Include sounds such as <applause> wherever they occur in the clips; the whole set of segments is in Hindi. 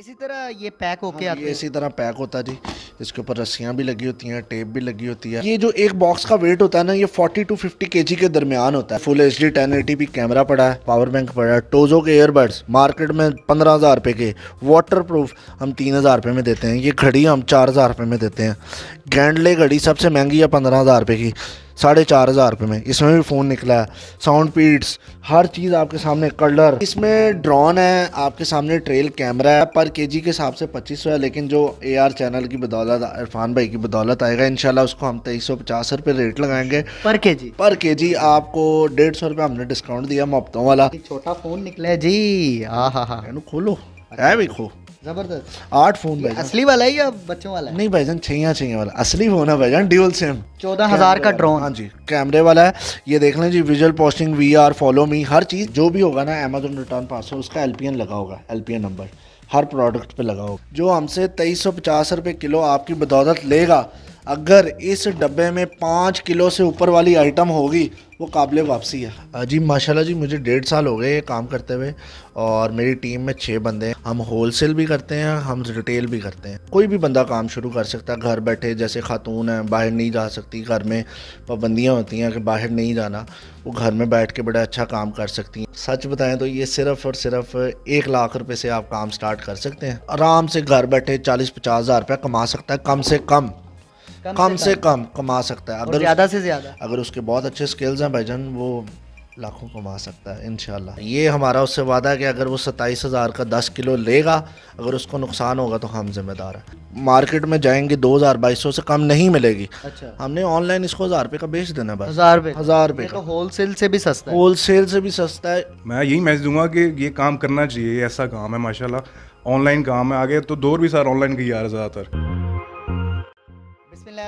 इसी तरह ये पैक होके हाँ, आती है इसी तरह पैक होता है जी इसके ऊपर रस्सियाँ भी लगी होती हैं टेप भी लगी होती है ये जो एक बॉक्स का वेट होता है ना ये 40 टू 50 के के दरमियान होता है full H D ten camera पड़ा है पावर बैंक पड़ा है टोजो के एयरबड्स मार्केट में पंद्रह हज़ार रुपये के वाटर प्रूफ हम तीन हज़ार रुपये में देते हैं ये घड़ी हम चार हज़ार रुपये में देते हैं गैंडले घड़ी सबसे महंगी है पंद्रह हज़ार रुपये की साढ़े चार हज़ार रुपये में इसमें भी फ़ोन निकला है साउंड पीड्स हर चीज़ आपके सामने कलर इसमें ड्रोन है आपके सामने ट्रेल कैमरा है पर के जी के हिसाब से पच्चीस सौ है लेकिन जो ए आर चैनल की बदौलत इरफान भाई की बदौलत आएगा इनशाला उसको हम तेईस सौ पचास रुपये रेट लगाएंगे पर के जी पर के जी आपको डेढ़ सौ रुपये हमने डिस्काउंट दिया मुफ्तों वाला छोटा फ़ोन निकला है जी हाँ हाँ हाँ खोलो है भी खो जबरदस्त आठ फोन भाई असली वाला है या बच्चों वाला नहीं भाईजान छैया छैया वाला असली फोन है भाईजान ड्यूल सिम चौदह हजार का ड्रोन हाँ जी कैमरे वाला है ये देख लें जी visual posting we are follow me हर चीज़ जो भी होगा ना अमेजोन रिटर्न पास हो उसका एल लगा होगा एल नंबर हर प्रोडक्ट पे लगाओ जो हमसे तेईस सौ पचास रुपये किलो आपकी बदौलत लेगा अगर इस डब्बे में पाँच किलो से ऊपर वाली आइटम होगी वो काबिल वापसी है जी माशाल्लाह जी मुझे डेढ़ साल हो गए काम करते हुए और मेरी टीम में छः बंदे हैं हम होलसेल भी करते हैं हम रिटेल भी करते हैं कोई भी बंदा काम शुरू कर सकता है घर बैठे जैसे खातून हैं बाहर नहीं जा सकती घर में पाबंदियाँ होती हैं कि बाहर नहीं जाना वो घर में बैठ के बड़ा अच्छा काम कर सकती हैं सच बताएं तो ये सिर्फ और सिर्फ एक लाख रुपये से आप काम स्टार्ट कर सकते हैं आराम से घर बैठे चालीस पचास हज़ार रुपया कमा सकता है कम से कम कम, से, कम कमा सकता है अगर ज़्यादा से ज़्यादा अगर उसके बहुत अच्छे स्किल्स हैं भाईजान वो लाखों कमा सकता है इनशाला ये हमारा उससे वादा है कि अगर वो सत्ताईस हज़ार का दस किलो लेगा अगर उसको नुकसान होगा तो हम जिम्मेदार हैं मार्केट में जाएंगे दो हज़ार बाईस सौ से कम नहीं मिलेगी अच्छा हमने ऑनलाइन इसको हज़ार रुपये का बेच देना बस हज़ार रुपये हज़ार रुपये का होल तो सेल से भी सस्ता होल सेल से भी सस्ता है मैं यही मैच दूंगा कि ये काम करना चाहिए ऐसा काम है माशा ऑनलाइन काम है आगे तो दो भी सारा ऑनलाइन की यार ज़्यादातर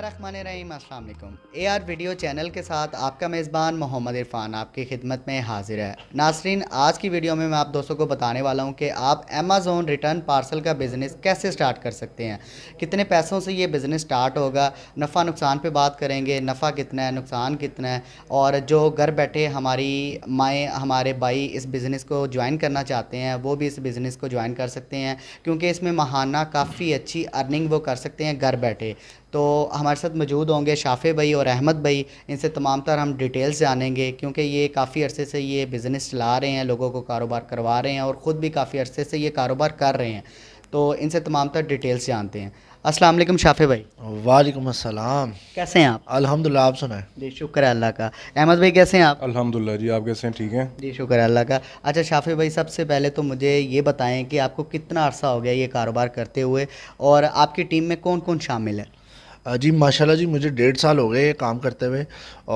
रहीम अल्लाम ए आर वीडियो चैनल के साथ आपका मेज़बान मोहम्मद इरफान आपकी खिदमत में हाजिर है नासरीन आज की वीडियो में मैं आप दोस्तों को बताने वाला हूँ कि आप अमेज़ोन रिटर्न पार्सल का बिज़नेस कैसे स्टार्ट कर सकते हैं कितने पैसों से ये बिज़नेस स्टार्ट होगा नफ़ा नुकसान पर बात करेंगे नफ़ा कितना है नुकसान कितना है और जो घर बैठे हमारी माएँ हमारे भाई इस बिज़नेस को ज्वाइन करना चाहते हैं वो भी इस बिज़नेस को ज्वाइन कर सकते हैं क्योंकि इसमें महाना काफ़ी अच्छी अर्निंग वो कर सकते हैं घर बैठे तो हमारे साथ मौजूद होंगे शाफे भाई और अहमद भाई इनसे तमाम तर हम डिटेल्स जानेंगे क्योंकि ये काफ़ी अरसे से ये बिज़नेस चला रहे हैं लोगों को कारोबार करवा रहे हैं और ख़ुद भी काफ़ी अरसे से ये कारोबार कर रहे हैं तो इनसे तमाम तर डिटेल्स जानते हैं अस्सलाम वालेकुम शाफे भाई वालेकुम अस्सलाम कैसे हैं आप अल्हम्दुलिल्लाह आप सुनाएं जी शुक्र अल्लाह का अहमद भाई कैसे हैं आप अल्हम्दुलिल्लाह जी आप कैसे हैं ठीक हैं जी शुक्र अल्लाह का अच्छा शाफे भाई सबसे पहले तो मुझे ये बताएं कि आपको कितना अरसा हो गया ये कारोबार करते हुए और आपकी टीम में कौन कौन शामिल है जी माशाल्लाह जी मुझे डेढ़ साल हो गए काम करते हुए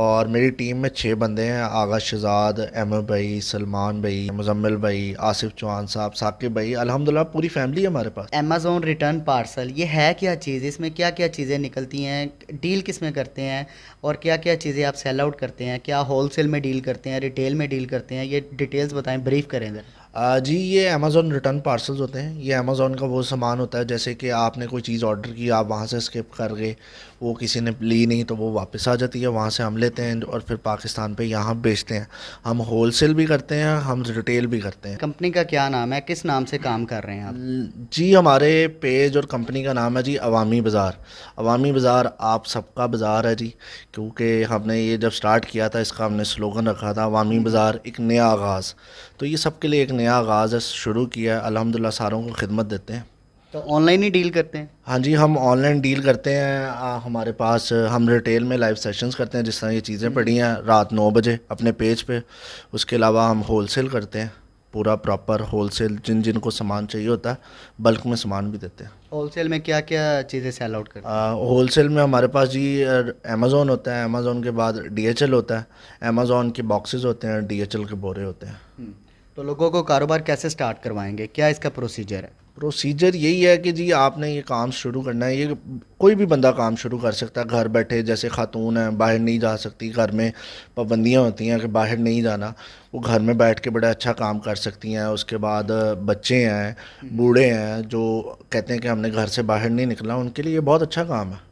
और मेरी टीम में छः बंदे हैं आगा शहजाद अहमद भाई सलमान भाई मुजम्मिल भाई आसिफ चौहान साहब साकिब भाई अल्हम्दुलिल्लाह पूरी फैमिली है हमारे पास अमेजोन रिटर्न पार्सल ये है क्या चीज़ इसमें क्या क्या चीज़ें निकलती हैं डील किस में करते हैं और क्या क्या चीज़ें आप सेल आउट करते हैं क्या होल सेल में डील करते हैं रिटेल में डील करते हैं ये डिटेल्स बताएँ ब्रीफ करें इधर जी ये अमेज़ोन रिटर्न पार्सल्स होते हैं ये अमेज़ोन का वो सामान होता है जैसे कि आपने कोई चीज़ ऑर्डर की आप वहाँ से स्किप कर गए वो किसी ने ली नहीं तो वो वापस आ जाती है वहाँ से हम लेते हैं और फिर पाकिस्तान पे यहाँ बेचते हैं हम होलसेल भी करते हैं हम रिटेल भी करते हैं कंपनी का क्या नाम है किस नाम से काम कर रहे हैं आप जी हमारे पेज और कंपनी का नाम है जी अवामी बाज़ार अवामी बाज़ार आप सबका बाज़ार है जी क्योंकि हमने ये जब स्टार्ट किया था इसका हमने स्लोगन रखा था अवामी बाज़ार एक नया आगाज़ तो ये सब के लिए एक नया आगाज़ है शुरू किया है अलहमदिल्ला सारों को खिदमत देते हैं तो ऑनलाइन ही डील करते हैं हाँ जी हम ऑनलाइन डील करते हैं आ, हमारे पास हम रिटेल में लाइव सेशंस करते हैं जिस तरह ये चीज़ें पड़ी हैं रात नौ बजे अपने पेज पे उसके अलावा हम होलसेल करते हैं पूरा प्रॉपर होलसेल जिन जिनको सामान चाहिए होता है बल्क में सामान भी देते हैं होलसेल में क्या क्या चीज़ें सेल आउट करते हैं होलसेल में हमारे पास जी अमेज़ोन होता है अमेज़ोन के बाद डी होता है अमेज़ोन के बॉक्सेज होते हैं डी के बोरे होते हैं हम्म, तो लोगों को कारोबार कैसे स्टार्ट करवाएंगे क्या इसका प्रोसीजर है प्रोसीजर यही है कि जी आपने ये काम शुरू करना है ये कोई भी बंदा काम शुरू कर सकता है घर बैठे जैसे खातून है बाहर नहीं जा सकती घर में पाबंदियाँ होती हैं कि बाहर नहीं जाना वो घर में बैठ के बड़ा अच्छा काम कर सकती हैं उसके बाद बच्चे हैं बूढ़े हैं जो कहते हैं कि हमने घर से बाहर नहीं निकला उनके लिए बहुत अच्छा काम है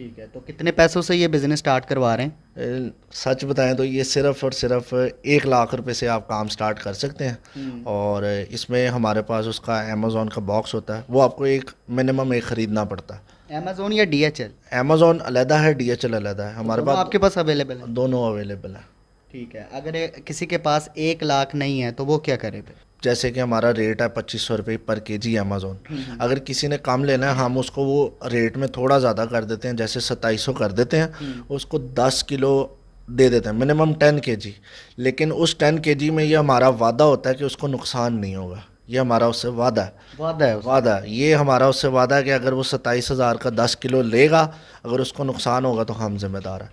ठीक है तो कितने पैसों से ये बिज़नेस स्टार्ट करवा रहे हैं सच बताएं तो ये सिर्फ़ और सिर्फ एक लाख रुपए से आप काम स्टार्ट कर सकते हैं हम्म। और इसमें हमारे पास उसका अमेज़ोन का बॉक्स होता है वो आपको एक मिनिमम एक ख़रीदना पड़ता है अमेजोन या डी एच एल अमेजोन अलहदा है डी एच एल अलहदा है हमारे पास आपके पास अवेलेबल है दोनों अवेलेबल है ठीक है अगर किसी के पास एक लाख नहीं है तो वो क्या करे फिर जैसे कि हमारा रेट है पच्चीस सौ रुपये पर के जी अमेज़ोन अगर किसी ने कम लेना है हम उसको वो रेट में थोड़ा ज़्यादा कर देते हैं जैसे सत्ताईस सौ कर देते हैं हम्म। उसको दस किलो दे देते हैं मिनिमम टेन के जी लेकिन उस टेन के जी में ये हमारा वादा होता है कि उसको नुकसान नहीं होगा ये हमारा उससे वादा है वादा है वादा है ये हमारा उससे वादा है कि अगर वो सत्ताईस हज़ार का दस किलो लेगा अगर उसको नुकसान होगा तो हम जिम्मेदार हैं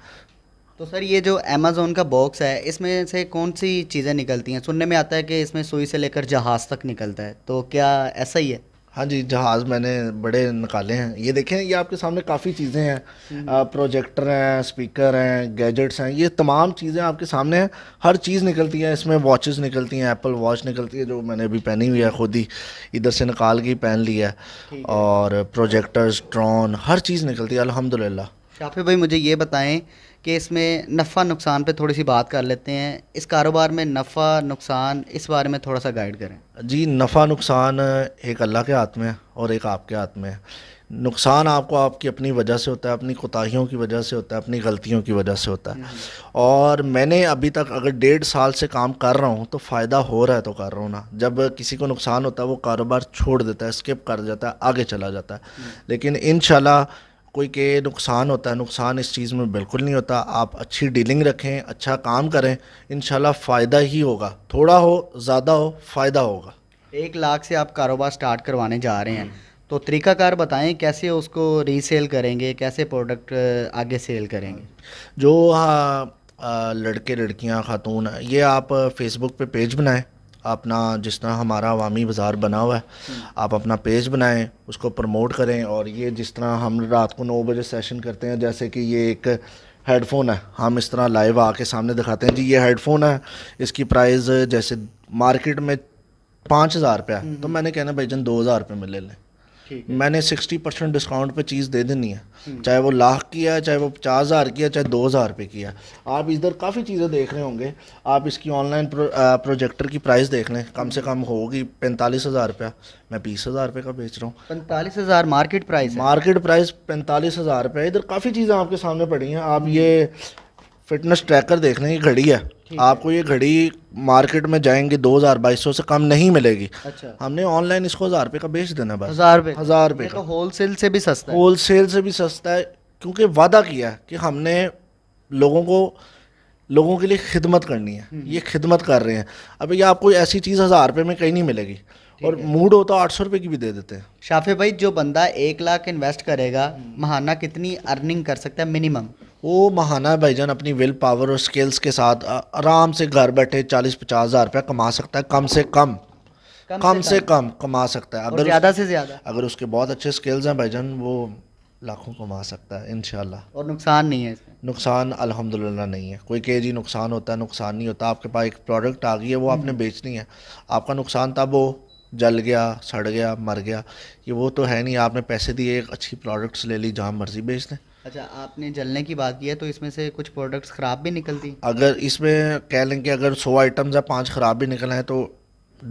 तो सर ये जो अमेज़ोन का बॉक्स है इसमें से कौन सी चीज़ें निकलती हैं सुनने में आता है कि इसमें सुई से लेकर जहाज़ तक निकलता है तो क्या ऐसा ही है हाँ जी जहाज़ मैंने बड़े निकाले हैं ये देखें ये आपके सामने काफ़ी चीज़ें हैं प्रोजेक्टर हम्म। हैं स्पीकर हैं गैजेट्स हैं ये तमाम चीज़ें आपके सामने हैं हर चीज़ निकलती है इसमें वॉचेस निकलती हैं एप्पल वॉच निकलती है जो मैंने अभी पहनी हुई है खुद ही इधर से निकाल के पहन लिया है और प्रोजेक्टर्स ड्रोन हर चीज़ निकलती है अलहमदिल्ला शाफे भाई मुझे ये बताएं कि इसमें नफ़ा नुकसान पे थोड़ी सी बात कर लेते हैं इस कारोबार में नफ़ा नुकसान इस बारे में थोड़ा सा गाइड करें जी नफ़ा नुकसान एक अल्लाह के हाथ में है और एक आपके हाथ में है नुकसान आपको आपकी अपनी वजह से होता है अपनी कोताहियों की वजह से होता है अपनी गलतियों की वजह से होता है हम्म। और मैंने अभी तक अगर डेढ़ साल से काम कर रहा हूँ तो फ़ायदा हो रहा है तो कर रहा हूँ ना जब किसी को नुकसान होता है वो कारोबार छोड़ देता है स्किप कर जाता है आगे चला जाता है हम्म। लेकिन इन कोई के नुकसान होता है नुकसान इस चीज़ में बिल्कुल नहीं होता आप अच्छी डीलिंग रखें अच्छा काम करें इन फ़ायदा ही होगा थोड़ा हो ज़्यादा हो फ़ायदा होगा एक लाख से आप कारोबार स्टार्ट करवाने जा रहे हैं तो तरीकाकार बताएं कैसे उसको रीसेल करेंगे कैसे प्रोडक्ट आगे सेल करेंगे जो हाँ लड़के लड़कियां खातून ये आप फेसबुक पे पेज बनाएं अपना जिस तरह हमारा अवामी बाज़ार बना हुआ है आप अपना पेज बनाएं उसको प्रमोट करें और ये जिस तरह हम रात को नौ बजे सेशन करते हैं जैसे कि ये एक हेडफोन है हम इस तरह लाइव आके सामने दिखाते हैं जी ये हेडफोन है इसकी प्राइस जैसे मार्केट में पाँच हज़ार रुपया तो हम्म। मैंने कहना भाई जान दो हज़ार रुपये में ले लें मैंने सिक्सटी परसेंट डिस्काउंट पे चीज़ दे देनी है चाहे वो लाख की है चाहे वो पचास हज़ार की है चाहे दो हज़ार रुपये की है आप इधर काफ़ी चीज़ें देख रहे होंगे आप इसकी ऑनलाइन प्रो, प्रोजेक्टर की प्राइस देख लें कम से कम होगी पैंतालीस हज़ार रुपया मैं बीस हज़ार रुपये का बेच रहा हूँ पैंतालीस हज़ार मार्केट प्राइस मार्केट प्राइस पैंतालीस हज़ार रुपये इधर काफ़ी चीज़ें आपके सामने पड़ी हैं आप ये फिटनेस ट्रैकर देख लें ये घड़ी है आपको ये घड़ी मार्केट में जाएंगे दो हज़ार बाईस सौ से कम नहीं मिलेगी अच्छा हमने ऑनलाइन इसको हज़ार रुपये का बेच देना बस हज़ार रुपए हज़ार रुपये का होल तो सेल से भी सस्ता होल सेल से भी सस्ता है क्योंकि वादा किया कि हमने लोगों को लोगों के लिए खिदमत करनी है हम्म। ये खिदमत कर रहे हैं अब ये आपको ऐसी चीज़ हज़ार रुपये में कहीं नहीं मिलेगी और मूड होता तो आठ सौ रुपए की भी दे देते हैं शाफे भाई जो बंदा एक लाख इन्वेस्ट करेगा हम्म। महाना कितनी अर्निंग कर सकता है मिनिमम वो महाना भाईजान अपनी विल पावर और स्किल्स के साथ आराम से घर बैठे चालीस पचास हज़ार रुपया कमा सकता है कम से कम कम, से, कम कमा सकता है अगर ज़्यादा से ज़्यादा अगर उसके बहुत अच्छे स्किल्स हैं भाईजान वो लाखों कमा सकता है इनशाला और नुकसान नहीं है नुकसान अल्हम्दुलिल्लाह नहीं है कोई कहे जी नुकसान होता है नुकसान नहीं होता आपके पास एक प्रोडक्ट आ गई है वो आपने हम्म। बेचनी है आपका नुकसान तब वो जल गया सड़ गया मर गया ये वो तो है नहीं आपने पैसे दिए एक अच्छी प्रोडक्ट्स ले ली जहाँ मर्जी बेच दें अच्छा आपने जलने की बात की है तो इसमें से कुछ प्रोडक्ट्स ख़राब भी निकलती अगर इसमें कह लें कि अगर सौ आइटम्स या पाँच ख़राब भी निकले हैं तो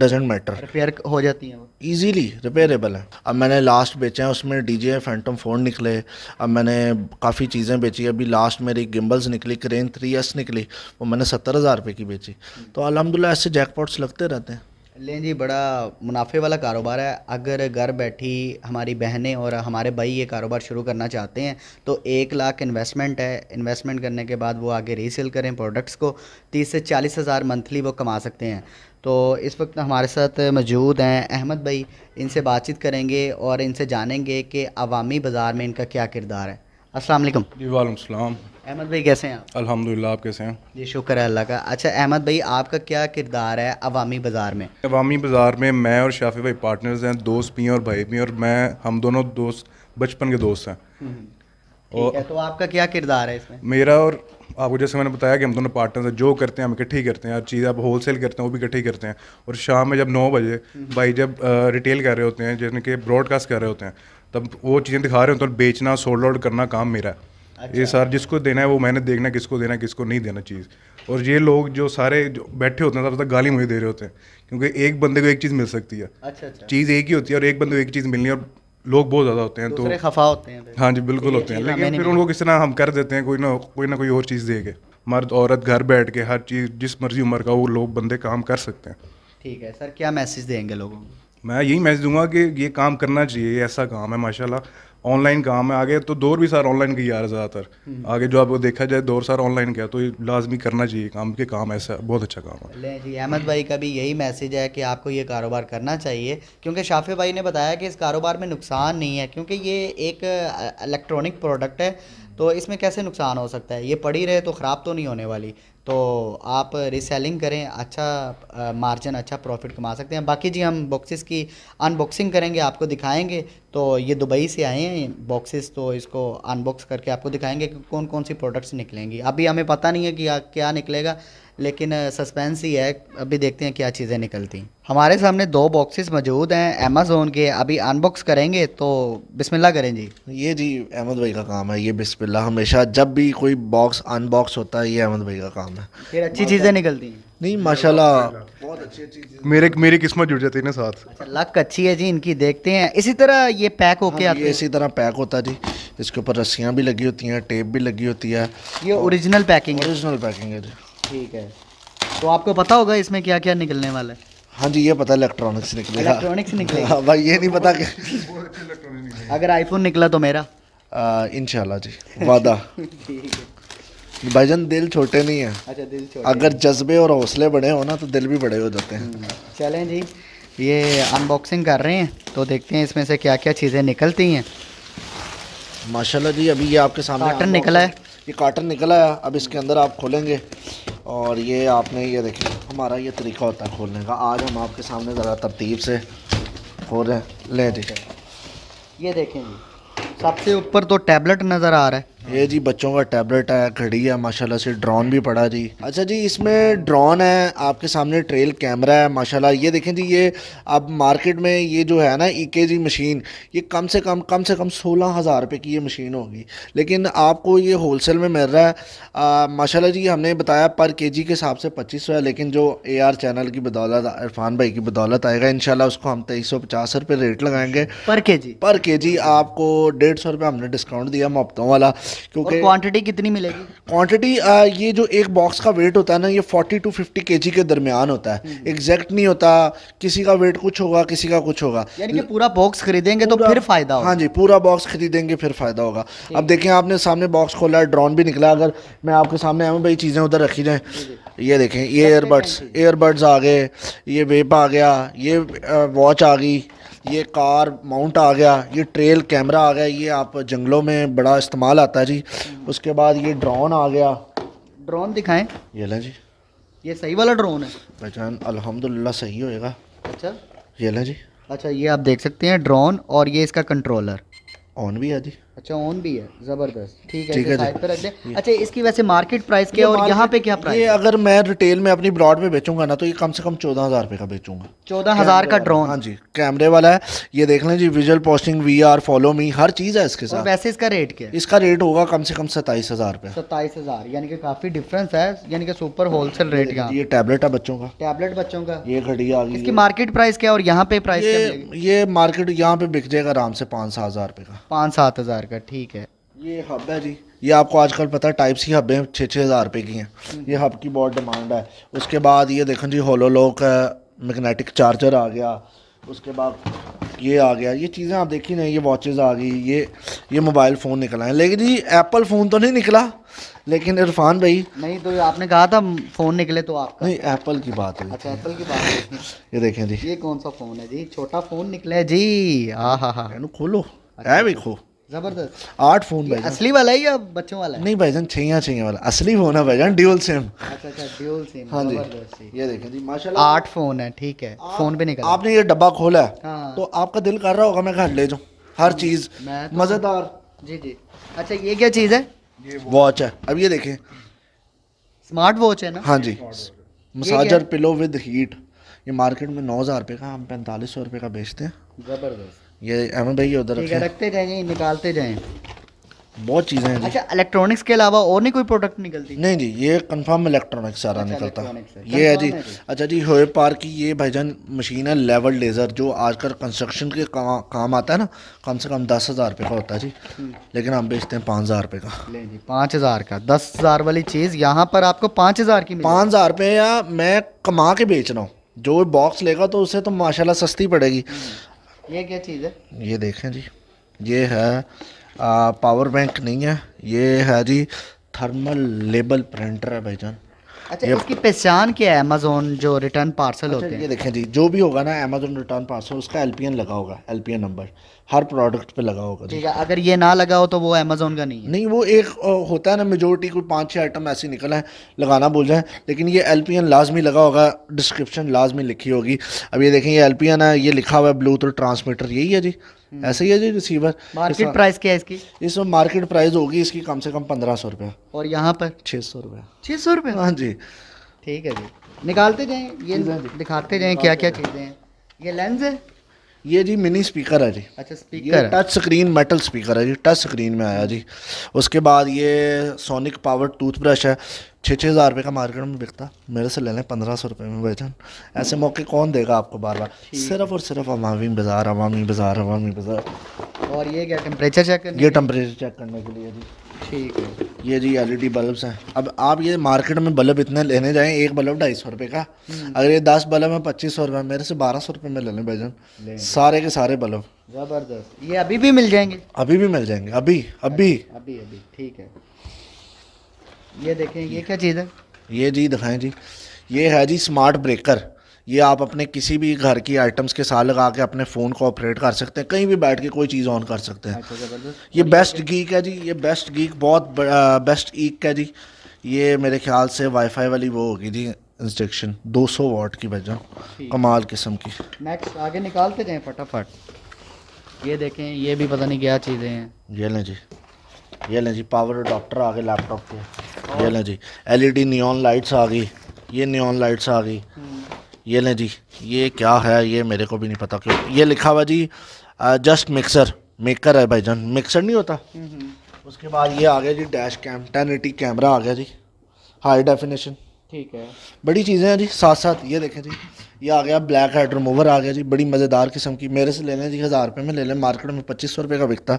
डजेंट मैटर रिपेयर हो जाती हैं वो ईजीली रिपेयरेबल है अब मैंने लास्ट बेचे हैं उसमें डी जे फैंटम फ़ोन निकले अब मैंने काफ़ी चीज़ें बेची अभी लास्ट मेरी गिम्बल्स निकली क्रेन थ्री एस निकली वो मैंने सत्तर हज़ार रुपये की बेची तो अलहमदिल्ला ऐसे जैकपॉट्स लगते रहते हैं लें जी बड़ा मुनाफे वाला कारोबार है अगर घर बैठी हमारी बहनें और हमारे भाई ये कारोबार शुरू करना चाहते हैं तो एक लाख इन्वेस्टमेंट है इन्वेस्टमेंट करने के बाद वो आगे रीसेल करें प्रोडक्ट्स को तीस से चालीस हज़ार मंथली वो कमा सकते हैं तो इस वक्त हमारे साथ मौजूद हैं अहमद भाई इनसे बातचीत करेंगे और इनसे जानेंगे कि अवामी बाज़ार में इनका क्या किरदार है असलम वालेकाम अहमद भाई कैसे हैं आप अलहमदिल्ला आप कैसे हैं जी शुक्र है अल्लाह का अच्छा अहमद भाई आपका क्या किरदार है अवामी बाज़ार में अवामी बाज़ार में मैं और शाफी भाई पार्टनर्स हैं दोस्त भी हैं और भाई भी और मैं हम दोनों दोस्त बचपन के दोस्त हैं हम्म, हम्म। और है, तो आपका क्या किरदार है इसमें मेरा और आपको जैसे मैंने बताया कि हम दोनों पार्टनर्स हैं जो करते हैं हम इकट्ठी करते हैं हर चीज़ आप होल सेल करते हैं वो भी इकट्ठी करते हैं और शाम में जब नौ बजे हम्म, भाई जब रिटेल कर रहे होते हैं जैसे कि ब्रॉडकास्ट कर रहे होते हैं तब वो चीज़ें दिखा रहे होते हैं बेचना सोल्ड आउट करना काम मेरा है अच्छा। ये सर जिसको देना है वो मैंने देखना किसको देना किसको नहीं देना चीज़ और ये लोग जो सारे जो बैठे होते हैं सबसे तक गाली मुझे दे रहे होते हैं क्योंकि एक बंदे को एक चीज़ मिल सकती है अच्छा अच्छा चीज़ एक ही होती है और एक बंदे को एक चीज़ मिलनी है और लोग बहुत ज़्यादा होते हैं तो खफा होते हैं हाँ जी बिल्कुल होते हैं लेकिन फिर उनको किस तरह हम कर देते हैं कोई ना कोई ना कोई और चीज़ दे के मर्द तो औरत घर बैठ के हर चीज़ जिस मर्जी उम्र का वो लोग बंदे काम कर सकते हैं ठीक है सर क्या मैसेज देंगे लोगों को मैं यही मैसेज दूंगा कि ये काम करना चाहिए ऐसा काम है माशाल्लाह ऑनलाइन काम है आगे तो दौर भी सारा ऑनलाइन किया यार ज़्यादातर हम्म। आगे जो आपको देखा जाए दौर सारा ऑनलाइन किया तो लाजमी करना चाहिए काम के काम ऐसा बहुत अच्छा काम है जी अहमद भाई का भी यही मैसेज है कि आपको ये कारोबार करना चाहिए क्योंकि शाफे भाई ने बताया कि इस कारोबार में नुकसान नहीं है क्योंकि ये एक इलेक्ट्रॉनिक प्रोडक्ट है तो इसमें कैसे नुकसान हो सकता है ये पड़ी रहे तो ख़राब तो नहीं होने वाली तो आप रिसेलिंग करें अच्छा मार्जिन अच्छा प्रॉफिट कमा सकते हैं बाकी जी हम बॉक्सेस की अनबॉक्सिंग करेंगे आपको दिखाएंगे तो ये दुबई से आए हैं बॉक्सेस तो इसको अनबॉक्स करके आपको दिखाएंगे कि कौन कौन सी प्रोडक्ट्स निकलेंगी अभी हमें पता नहीं है कि क्या निकलेगा लेकिन सस्पेंस ही है अभी देखते हैं क्या चीज़ें निकलती हमारे सामने दो बॉक्सेस मौजूद हैं अमेजोन के अभी अनबॉक्स करेंगे तो बिस्मिल्लाह करें जी ये जी अहमद भाई का काम है ये बिस्मिल्लाह हमेशा जब भी कोई बॉक्स अनबॉक्स होता है ये अहमद भाई का काम है फिर अच्छी चीज़ें निकलती हैं नहीं माशाल्लाह बहुत अच्छी अच्छी मेरे मेरी किस्मत जुड़ जाती है ना साथ लक अच्छा, अच्छी है जी इनकी देखते हैं इसी तरह ये पैक होके हाँ आते हैं इसी तरह पैक होता जी इसके ऊपर रस्सियाँ भी लगी होती हैं टेप भी लगी होती है ये ओरिजिनल पैकिंग ओरिजिनल पैकिंग है जी ठीक है तो आपको पता होगा इसमें क्या क्या निकलने वाला है हाँ जी ये पता इलेक्ट्रॉनिक्स निकले इलेक्ट्रॉनिक्स निकले हाँ भाई ये नहीं पता अगर आईफोन निकला तो मेरा इनशाला जी वादा <laughs> जान दिल छोटे नहीं है अच्छा दिल छोटे अगर जज्बे और हौसले बड़े हो ना तो दिल भी बड़े हो जाते हैं हम्म, चलें जी ये अनबॉक्सिंग कर रहे हैं तो देखते हैं इसमें से क्या क्या चीज़ें निकलती हैं माशाल्लाह जी अभी ये आपके सामने कार्टन निकला है ये काटन निकला है अब इसके अंदर आप खोलेंगे और ये आपने ये देखिए हमारा ये तरीका होता है खोलने का आज हम आपके सामने ज़रा तरतीब से खोल रहे हैं ले जी ये देखें सबसे ऊपर तो टैबलेट नज़र आ रहा है ये जी बच्चों का टैबलेट है घड़ी है माशाल्लाह से ड्रोन भी पड़ा जी अच्छा जी इसमें ड्रोन है आपके सामने ट्रेल कैमरा है माशाल्लाह ये देखें जी ये अब मार्केट में ये जो है ना ई जी मशीन ये कम से कम कम से कम सोलह हज़ार रुपये की ये मशीन होगी लेकिन आपको ये होलसेल में मिल रहा है माशाला जी हमने बताया पर के जी के हिसाब से पच्चीस सौ है लेकिन जो ए आर चैनल की बदौलत इरफान भाई की बदौलत आएगा इन उसको हम तेईस सौ पचास रुपये रेट लगाएंगे पर के जी पर के जी आपको डेढ़ सौ रुपये हमने डिस्काउंट दिया मुफ्तों वाला क्योंकि क्वांटिटी कितनी मिलेगी क्वांटिटी ये जो एक बॉक्स का वेट होता है ना ये 40 टू 50 के के दरमियान होता है एग्जैक्ट हम्म। नहीं होता किसी का वेट कुछ होगा किसी का कुछ होगा यानी कि पूरा बॉक्स खरीदेंगे तो फिर फायदा होगा हाँ जी पूरा बॉक्स खरीदेंगे फिर फायदा होगा अब देखें आपने सामने बॉक्स खोला है ड्रोन भी निकला अगर मैं आपके सामने आऊँ भाई चीज़ें उधर रखी जाए ये देखें ये एयरबड्स एयरबड्स आ गए ये वेप आ गया ये वॉच आ गई ये कार माउंट आ गया ये ट्रेल कैमरा आ गया ये आप जंगलों में बड़ा इस्तेमाल आता है जी उसके बाद ये ड्रोन आ गया ड्रोन दिखाएं ये ला जी ये सही वाला ड्रोन है पहचान अलहमदुल्ला सही होएगा अच्छा ये ला जी अच्छा ये आप देख सकते हैं ड्रोन और ये इसका कंट्रोलर ऑन भी है जी अच्छा ऑन भी है जबरदस्त ठीक है साइड पर रख दे अच्छा इसकी वैसे मार्केट प्राइस क्या और यहाँ पे क्या प्राइस ये अगर मैं रिटेल में अपनी ब्रॉड में बेचूंगा ना तो ये कम से कम चौदह हजार रुपए का बेचूंगा चौदह हजार का ड्रोन हाँ जी कैमरे वाला है ये देख लें जी visual posting we are follow me हर चीज है इसके साथ वैसे इसका रेट क्या है इसका रेट होगा कम से कम सताइस हजार रुपए सताईस हजार यानी कि काफी डिफरेंस है यानी कि सुपर होलसेल रेट का ये टेबलेट है बच्चों का टेबलेट बच्चों का ये घड़ी आ गई इसकी मार्केट प्राइस क्या और यहाँ पे प्राइस ये मार्केट यहाँ पे बिक जाएगा आराम से पाँच सात हजार रुपए का पाँच सात हजार का ठीक है ये हब है जी ये आपको आजकल पता है टाइप सी हबें छः छः हज़ार रुपये की हैं ये हब की बहुत डिमांड है उसके बाद ये देखें जी होलोलोक का मैग्नेटिक चार्जर आ गया उसके बाद ये आ गया ये चीज़ें आप देखी नहीं ये वॉचेस आ गई ये ये मोबाइल फ़ोन निकला है लेकिन जी एप्पल फ़ोन तो नहीं निकला लेकिन इरफान भाई नहीं तो आपने कहा था फ़ोन निकले तो आप नहीं एप्पल की बात है अच्छा एप्पल की बात है ये देखें जी ये कौन सा फ़ोन है जी छोटा फ़ोन निकला है जी हाँ हाँ हाँ खोलो है भी खो असली फोन है ठीक है फोन भी निकल आपने ये डब्बा खोला है हाँ। तो आपका दिल कर रहा होगा मैं घर ले जाऊँ हर चीज तो- मजेदार जी जी अच्छा ये क्या चीज है वॉच है अब ये देखें स्मार्ट वॉच है ना हाँ जी मसाजर पिलो विद हीट ये मार्केट में नौ हज़ार रुपए का हम पैंतालीस सौ रुपए का बेचते हैं ज़बरदस्त ये अहमद भाई ये उधर रखते जाएँ निकालते जाए बहुत चीज़ें हैं अच्छा इलेक्ट्रॉनिक्स के अलावा और नहीं कोई प्रोडक्ट निकलती नहीं जी ये कंफर्म इलेक्ट्रॉनिक्स सारा अच्छा, निकलता ये है जी अच्छा जी होए पार की ये भाईजान मशीन है लेवल लेज़र जो आजकल कंस्ट्रक्शन के का, काम आता है ना कम से कम दस हज़ार रुपये का होता है जी हम्म। लेकिन हम बेचते हैं पाँच हज़ार रुपये का पाँच हज़ार का दस हज़ार वाली चीज़ यहाँ पर आपको पाँच हज़ार की पाँच हज़ार रुपये मैं कमा के बेच रहा हूँ जो बॉक्स लेगा तो उसे तो माशाल्लाह सस्ती पड़ेगी हम्म। ये क्या चीज़ है ये देखें जी ये है आ, पावर बैंक नहीं है ये है जी थर्मल लेबल प्रिंटर है भाई जान अच्छा इसकी पहचान क्या है अमेजोन जो रिटर्न पार्सल अच्छा, होते हैं ये देखें जी जो भी होगा ना अमेजोन रिटर्न पार्सल उसका एल लगा होगा एल नंबर हर प्रोडक्ट पे लगा होगा ठीक है अगर ये ना लगा हो तो वो अमेजोन का नहीं है नहीं वो एक होता है ना मेजोरिटी कोई पाँच छः आइटम ऐसे निकला है लगाना भूल जाए लेकिन ये एल लाजमी लगा होगा डिस्क्रिप्शन लाजमी लिखी होगी अब ये देखें ये एल है ये लिखा हुआ है ब्लूटूथ ट्रांसमीटर यही है जी हम्म। ऐसे ही है जी रिसीवर मार्केट प्राइस क्या है इसकी इसमें मार्केट प्राइस होगी इसकी कम से कम पंद्रह सौ रुपया और यहाँ पर छह सौ रुपया छह सौ रुपया हाँ जी ठीक है जी निकालते जाए ये हाँ दिखाते जाए क्या क्या चीज़ें हैं ये लेंस है ये जी मिनी स्पीकर है जी अच्छा स्पीकर ये टच स्क्रीन मेटल स्पीकर है जी टच स्क्रीन में आया जी उसके बाद ये सोनिक पावर टूथब्रश है छः छः हज़ार रुपये का मार्केट में बिकता मेरे से ले लें पंद्रह सौ रुपये में भाईजान ऐसे मौके कौन देगा आपको बार बार सिर्फ और सिर्फ अवामी बाज़ार अवामी बाज़ार अवामी बाज़ार और ये क्या टेम्परेचर चेक करने ये टेम्परेचर चेक करने के लिए जी ठीक है ये जी एलईडी बल्ब्स हैं अब आप ये मार्केट में बल्ब इतने लेने जाएं एक बल्ब ढाई सौ रुपये का हम्म। अगर ये दस बल्ब है पच्चीस सौ रुपये मेरे से बारह सौ रुपये में ले लें भाईजान सारे के सारे बल्ब ज़बरदस्त ये अभी भी मिल जाएंगे अभी भी मिल जाएंगे अभी अभी अभी अभी ठीक है ये देखें ये क्या चीज़ है ये जी दिखाएं जी ये है जी स्मार्ट ब्रेकर ये आप अपने किसी भी घर की आइटम्स के साथ लगा के अपने फ़ोन को ऑपरेट कर सकते हैं कहीं भी बैठ के कोई चीज़ ऑन कर सकते हैं अच्छा, ये बेस्ट गीक है जी ये बेस्ट गीक बहुत बेस्ट ईक है जी ये मेरे ख्याल से वाईफाई वाली वो होगी जी इंस्ट्रक्शन 200 वाट की वजह कमाल किस्म की नेक्स्ट आगे निकालते जाए फटाफट ये देखें ये भी पता नहीं क्या चीज़ें हैं ये लें जी ये लें जी पावर डॉक्टर आगे लैपटॉप के ये लें जी एलईडी नियॉन लाइट्स आ गई ये नियॉन लाइट्स आ गई ये लें जी ये क्या है ये मेरे को भी नहीं पता क्यों ये लिखा हुआ जी जस्ट मिक्सर मेकर है भाई जान मिक्सर नहीं होता हम्म, हम्म। उसके बाद ये आ गया जी dash cam ten eighty camera आ गया जी हाई डेफिनेशन ठीक है बड़ी चीज़ें हैं जी साथ साथ ये देखें जी ये आ गया ब्लैक हेड रिमूवर आ गया जी बड़ी मज़ेदार किस्म की मेरे से ले लें जी हज़ार रुपये में ले लें मार्केट में पच्चीस सौ रुपये का बिकता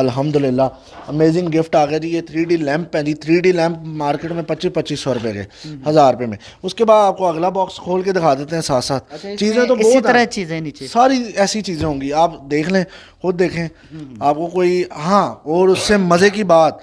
अल्हम्दुलिल्लाह अलहमदिल्ला अमेजिंग गिफ्ट आ गया जी ये थ्री डी लैम्प है जी थ्री डी लैम्प मार्केट में पच्चीस पच्चीस सौ रुपये के हम्म। हज़ार रुपये में उसके बाद आपको अगला बॉक्स खोल के दिखा देते हैं साथ अच्छा, साथ चीज़ें तो बहुत तरह चीज़ें नीचे सारी ऐसी चीज़ें होंगी आप देख लें खुद देखें हम्म। आपको कोई हाँ और उससे मज़े की बात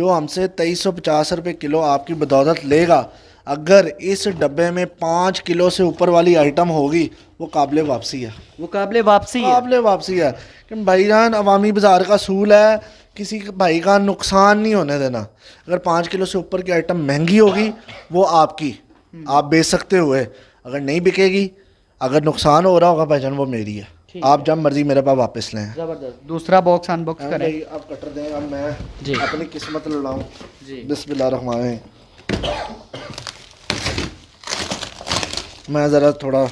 जो हमसे तेईस सौ पचास रुपये किलो आपकी बदौलत लेगा अगर इस डब्बे में पाँच किलो से ऊपर वाली आइटम होगी वो काबिल वापसी है वो काबिल वापसी है काबिल वापसी है कि भाई जान अवामी बाज़ार का सूल है किसी भाई का नुकसान नहीं होने देना अगर पाँच किलो से ऊपर की आइटम महंगी होगी वो आपकी हम्म। आप बेच सकते हुए अगर नहीं बिकेगी अगर नुकसान हो रहा होगा भाई जान वो मेरी है आप जब मर्जी मेरे पास वापस लें दूसरा बॉक्स अनबॉक्स करें आप कटर दें अब मैं अपनी किस्मत लड़ाऊँ जी बिस्मिल्लाह रहमान मैं ज़रा थोड़ा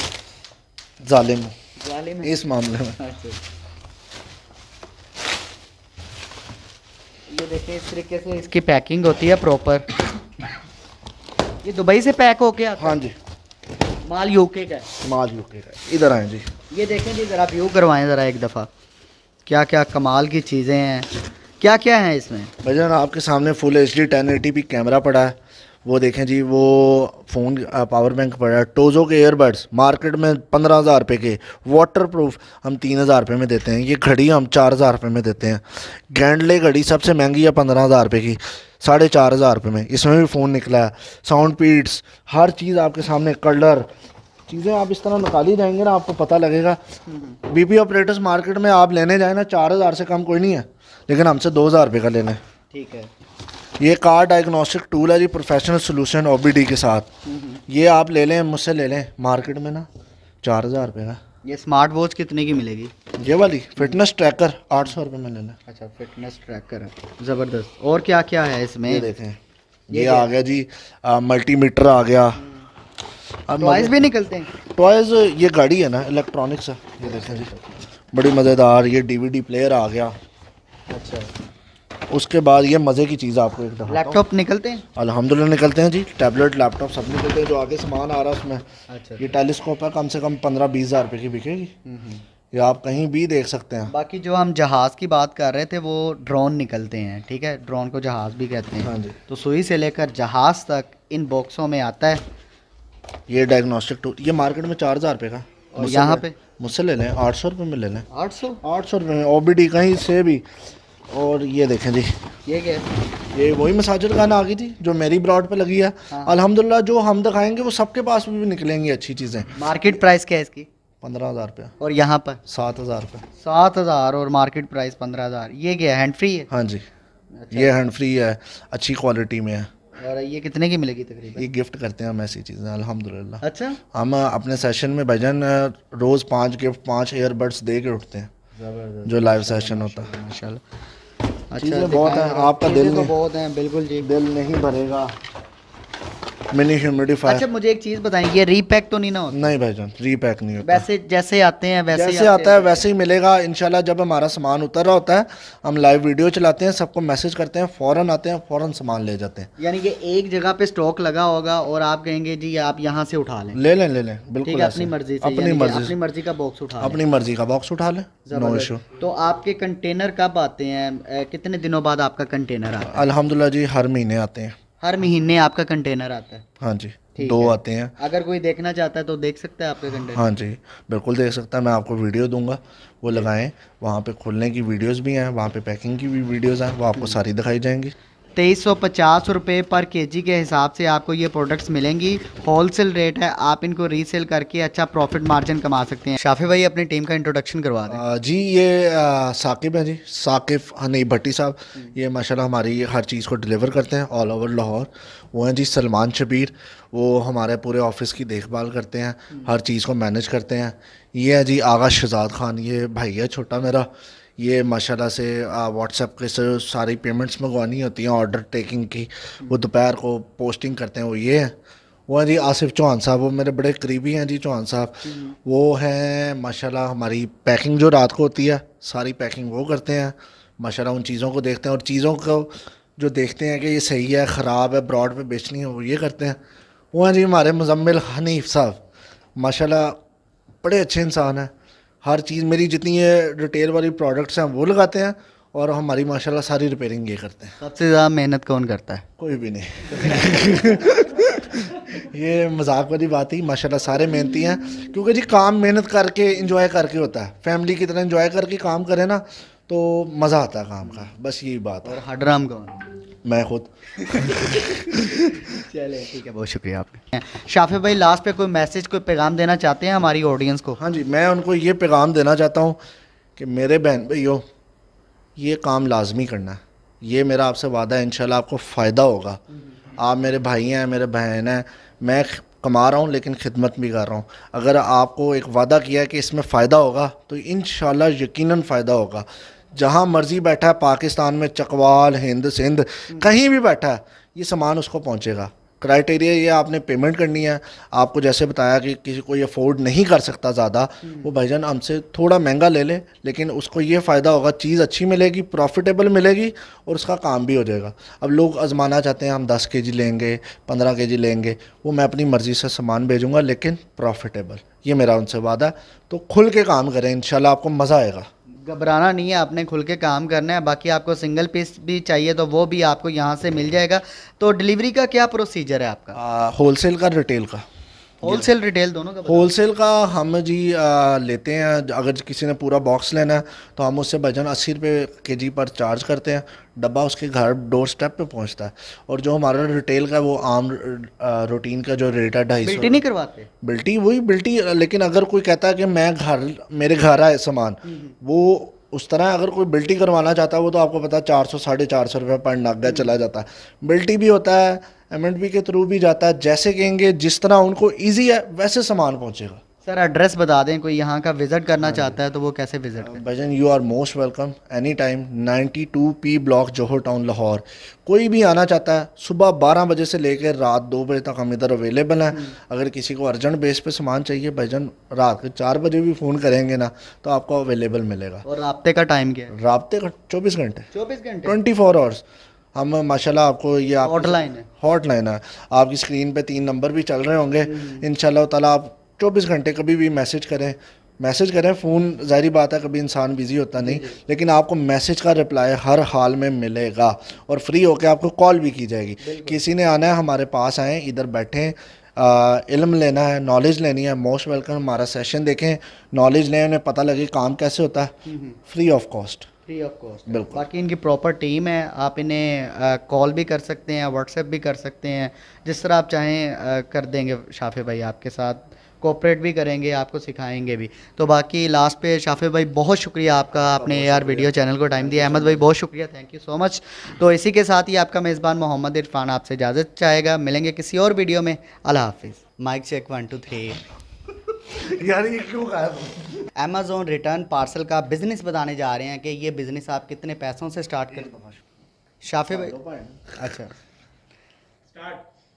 जालिम हूँ इस मामले में अच्छा। ये देखें इस तरीके से इसकी पैकिंग होती है प्रॉपर ये दुबई से पैक होके आता हाँ जी माल यूके का माल यूके का इधर आए जी ये देखें जी ज़रा व्यू करवाएं ज़रा एक दफ़ा क्या क्या कमाल की चीज़ें हैं क्या क्या है इसमें भजन आपके सामने full H D ten eighty P camera पड़ा है वो देखें जी वो फ़ोन पावर बैंक पड़ा है टोज़ो के एयरबड्स मार्केट में पंद्रह हज़ार रुपये के वाटर प्रूफ हम तीन हज़ार रुपये में देते हैं ये घड़ी हम चार हज़ार रुपये में देते हैं गैंडले घड़ी सबसे महंगी है पंद्रह हज़ार रुपये की साढ़े चार हज़ार रुपये में इसमें भी फ़ोन निकला है साउंड पीड्स हर चीज़ आपके सामने कलर चीज़ें आप इस तरह निकाली जाएंगे ना आपको पता लगेगा बीपी ऑपरेटर्स मार्केट में आप लेने जाए ना चार हज़ार से कम कोई नहीं है लेकिन हमसे दो हज़ार रुपये का लेना है ठीक है ये कार डायग्नोस्टिक टूल है जी प्रोफेशनल सोल्यूशन ओ के साथ ये आप ले लें मुझसे ले लें मार्केट में ना चार हज़ार रुपये का ये स्मार्ट वॉच कितने की मिलेगी ये वाली फिटनेस ट्रैकर आठ सौ रुपये में ले लें अच्छा फिटनेस ट्रैकर ज़बरदस्त और क्या क्या है इसमें ये देखें ये, ये आ गया जी मल्टीमीटर आ गया टॉयज हम्म। भी निकलते हैं टॉयज ये गाड़ी है ना इलेक्ट्रॉनिक्स है ये देखें जी बड़ी मज़ेदार ये डी प्लेयर आ गया अच्छा उसके बाद ये मज़े की चीज़ आपको एक लैपटॉप निकलते हैं अल्हम्दुलिल्लाह निकलते हैं जी टैबलेट लैपटॉप सब निकलते हैं जो आगे सामान आ रहा है उसमें अच्छा ये टेलीस्कोप है कम से कम पंद्रह बीस हज़ार रुपये की बिकेगी ये आप कहीं भी देख सकते हैं बाकी जो हम जहाज़ की बात कर रहे थे वो ड्रोन निकलते हैं ठीक है ड्रोन को जहाज़ भी कहते हैं हाँ जी तो सुई से लेकर जहाज़ तक इन बॉक्सों में आता है ये डायग्नोस्टिक टूल ये मार्केट में चार हज़ार रुपए का और यहाँ पे मुझसे ले लें आठ सौ रुपये में ले लें आठ सौ आठ सौ रुपये में ओ बी डी कहीं से भी और ये देखें जी ये क्या है ये वही मसाजर खाना आ गई थी जो मेरी ब्रॉड पे लगी है हाँ। अल्हम्दुलिल्लाह जो हम दिखाएंगे तो वो सबके पास भी भी निकलेंगी अच्छी चीज़ें मार्केट प्राइस क्या है इसकी पंद्रह हज़ार रुपया और यहाँ पर सात हज़ार रुपये सात हज़ार और मार्केट प्राइस पंद्रह हज़ार ये क्या है हैंड फ्री है हाँ जी अच्छा। ये हैंड फ्री है अच्छी क्वालिटी में है और ये कितने की मिलेगी तकरीबन ये गिफ्ट करते हैं हम ऐसी चीज़ें अल्हम्दुलिल्लाह अच्छा हम अपने सेशन में भजन रोज़ पांच गिफ्ट पांच एयरबड्स दे के उठते हैं जो लाइव सेशन होता है माशाल्लाह अच्छा बहुत है आपका दिल तो बहुत है बिल्कुल जी दिल नहीं भरेगा मिनी ह्यूमिडिफायर अच्छा मुझे एक चीज़ बताएं ये रीपैक तो नहीं ना होता नहीं जान रीपैक नहीं होता वैसे जैसे आते हैं वैसे जैसे आता है वैसे ही मिलेगा इंशाल्लाह जब हमारा सामान उतर रहा होता है हम लाइव वीडियो चलाते हैं सबको मैसेज करते हैं फ़ौरन आते हैं फ़ौरन सामान ले जाते हैं यानी कि एक जगह पे स्टॉक लगा होगा और आप कहेंगे जी आप यहाँ से उठा लें ले लें ले लें बिल्कुल अपनी मर्जी अपनी मर्जी अपनी मर्जी का बॉक्स उठा अपनी मर्जी का बॉक्स उठा लें तो आपके कंटेनर कब आते हैं कितने दिनों बाद आपका कंटेनर आता है अलहमदिल्ला जी हर महीने आते हैं हर महीने आपका कंटेनर आता है हाँ जी दो आते हैं अगर कोई देखना चाहता है तो देख सकता है आपके कंटेनर हाँ जी बिल्कुल देख सकता है मैं आपको वीडियो दूंगा वो लगाएं वहाँ पे खोलने की वीडियोस भी हैं वहाँ पे पैकिंग की भी वीडियोस हैं वो आपको हम्म। सारी दिखाई जाएंगी तेईस सौ पचास रुपये पर केजी के हिसाब से आपको ये प्रोडक्ट्स मिलेंगी होलसेल रेट है आप इनको रीसेल करके अच्छा प्रॉफिट मार्जिन कमा सकते हैं शाफी भाई अपनी टीम का इंट्रोडक्शन करवा दें जी ये साकिब है जी साकिब हनी हाँ, भट्टी साहब हम्म। ये माशाल्लाह हमारी हर चीज़ को डिलीवर करते हैं ऑल ओवर लाहौर वो हैं जी सलमान शबीर वो हमारे पूरे ऑफिस की देखभाल करते हैं हम्म। हर चीज़ को मैनेज करते हैं ये है जी आगा शहजाद खान ये भाई है छोटा मेरा ये माशाल्लाह से व्हाट्सएप के से सारी पेमेंट्स मंगवानी होती हैं ऑर्डर टेकिंग की वो दोपहर को पोस्टिंग करते हैं वो ये है वो हैं जी आसिफ चौहान साहब वो मेरे बड़े करीबी हैं जी चौहान साहब हम्म। वो हैं माशाल्लाह हमारी पैकिंग जो रात को होती है सारी पैकिंग वो करते हैं माशाल्लाह उन चीज़ों को देखते हैं और चीज़ों को जो देखते हैं कि ये सही है ख़राब है ब्रॉड पर बेचनी है वो ये करते हैं वो हैं जी हमारे मुजम्मिल हनीफ साहब माशाल्लाह बड़े अच्छे इंसान हैं हर चीज़ मेरी जितनी ये रिटेल वाली प्रोडक्ट्स हैं वो लगाते हैं और हमारी माशाल्लाह सारी रिपेयरिंग ये करते हैं सबसे ज़्यादा मेहनत कौन करता है कोई भी नहीं <laughs> ये मजाक वाली बात ही माशाल्लाह सारे मेहनती हैं क्योंकि जी काम मेहनत करके इंजॉय करके होता है फैमिली की तरह इंजॉय करके काम करें ना तो मज़ा आता है काम का बस यही बात है हडराम कौन मैं खुद <laughs> चले ठीक है बहुत शुक्रिया आपका शाफे भाई लास्ट पे कोई मैसेज कोई पैगाम देना चाहते हैं हमारी ऑडियंस को हाँ जी मैं उनको ये पैगाम देना चाहता हूँ कि मेरे बहन भाइयों ये काम लाजमी करना है ये मेरा आपसे वादा है इनशाला आपको फ़ायदा होगा आप मेरे भाई हैं मेरे बहन हैं मैं कमा रहा हूँ लेकिन खिदमत भी कर रहा हूँ अगर आपको एक वादा किया है कि इसमें फ़ायदा होगा तो इन यकीनन फ़ायदा होगा जहाँ मर्जी बैठा है पाकिस्तान में चकवाल हिंद सिंध कहीं भी बैठा है ये सामान उसको पहुँचेगा क्राइटेरिया ये आपने पेमेंट करनी है आपको जैसे बताया कि किसी को ये अफोर्ड नहीं कर सकता ज़्यादा वो भाईजान हमसे थोड़ा महंगा ले ले लेकिन उसको ये फ़ायदा होगा चीज़ अच्छी मिलेगी प्रॉफिटेबल मिलेगी और उसका काम भी हो जाएगा अब लोग आजमाना चाहते हैं हम दस के जी लेंगे पंद्रह के जी लेंगे वो मैं अपनी मर्ज़ी से सामान भेजूँगा लेकिन प्रॉफिटेबल ये मेरा उनसे वादा है तो खुल के काम करें इन आपको मज़ा आएगा घबराना नहीं है आपने खुल के काम करना है बाकी आपको सिंगल पीस भी चाहिए तो वो भी आपको यहाँ से मिल जाएगा तो डिलीवरी का क्या प्रोसीजर है आपका होलसेल का रिटेल का होलसेल रिटेल दोनों का होलसेल का हम जी आ, लेते हैं अगर किसी ने पूरा बॉक्स लेना है तो हम उससे वजन अस्सी रुपये के जी पर चार्ज करते हैं डब्बा उसके घर डोर स्टेप पर पहुँचता है और जो हमारा रिटेल का वो आम रूटीन का जो रेट है ढाई सौ नहीं करवाते बिल्टी वही बिल्टी लेकिन अगर कोई कहता है कि मैं घर मेरे घर आए सामान हम्म, हम्म। वो उस तरह अगर कोई बिल्टी करवाना चाहता है वो तो आपको पता है चार सौ साढ़े चार सौ रुपये पर नागा चला जाता है बिल्टी भी होता है एम के थ्रू भी जाता है जैसे कहेंगे जिस तरह उनको ईजी है वैसे सामान पहुँचेगा सर एड्रेस बता दें कोई यहाँ का विज़िट करना हाँ चाहता है तो वो कैसे विज़िट uh, करें Bhajan you are most welcome any time 92 P block Johar town Lahore कोई भी आना चाहता है सुबह 12 बजे से लेकर रात दो बजे तक हम इधर अवेलेबल हैं हम्म। अगर किसी को अर्जेंट बेस पे सामान चाहिए भजन रात के चार बजे भी फ़ोन करेंगे ना तो आपको अवेलेबल मिलेगा और रबते का टाइम क्या है रबते का चौबीस घंटे चौबीस घंटे ट्वेंटी फोर आवर्स हम माशाल्लाह आपको ये हॉटलाइन है हॉटलाइन है आपकी स्क्रीन पे तीन नंबर भी चल रहे होंगे हम्म। इन ताला आप चौबीस घंटे कभी भी मैसेज करें मैसेज करें फ़ोन ज़ाहरी बात है कभी इंसान बिज़ी होता नहीं लेकिन आपको मैसेज का रिप्लाई हर हाल में मिलेगा और फ्री होकर आपको कॉल भी की जाएगी किसी ने आना है हमारे पास आएँ इधर बैठें इलम इल्म लेना है नॉलेज लेनी है मोस्ट वेलकम हमारा सेशन देखें नॉलेज लें उन्हें पता लगे काम कैसे होता है हम्म, हम्म। Free of cost free of cost बिल्कुल बाकी इनकी प्रॉपर टीम है आप इन्हें कॉल भी कर सकते हैं व्हाट्सएप भी कर सकते हैं जिस तरह आप चाहें आ, कर देंगे शाफे भाई आपके साथ कोऑपरेट भी करेंगे आपको सिखाएंगे भी तो बाकी लास्ट पे शाफे भाई बहुत शुक्रिया आपका आपने यार आर वीडियो चैनल को टाइम दिया अहमद भाई बहुत शुक्रिया थैंक यू सो मच तो इसी के साथ ही आपका मेज़बान मोहम्मद इरफान आपसे इजाज़त चाहेगा मिलेंगे किसी और वीडियो में अल्लाह हाफिज़ mike check one two three यार ये क्यों कहा अमेजोन रिटर्न पार्सल का बिजनेस बताने जा रहे हैं कि ये बिजनेस आप कितने पैसों से स्टार्ट कर शाफे भाई अच्छा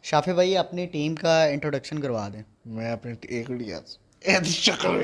शाफे भाई अपनी टीम का इंट्रोडक्शन करवा दें मैं अपने एक शक्ल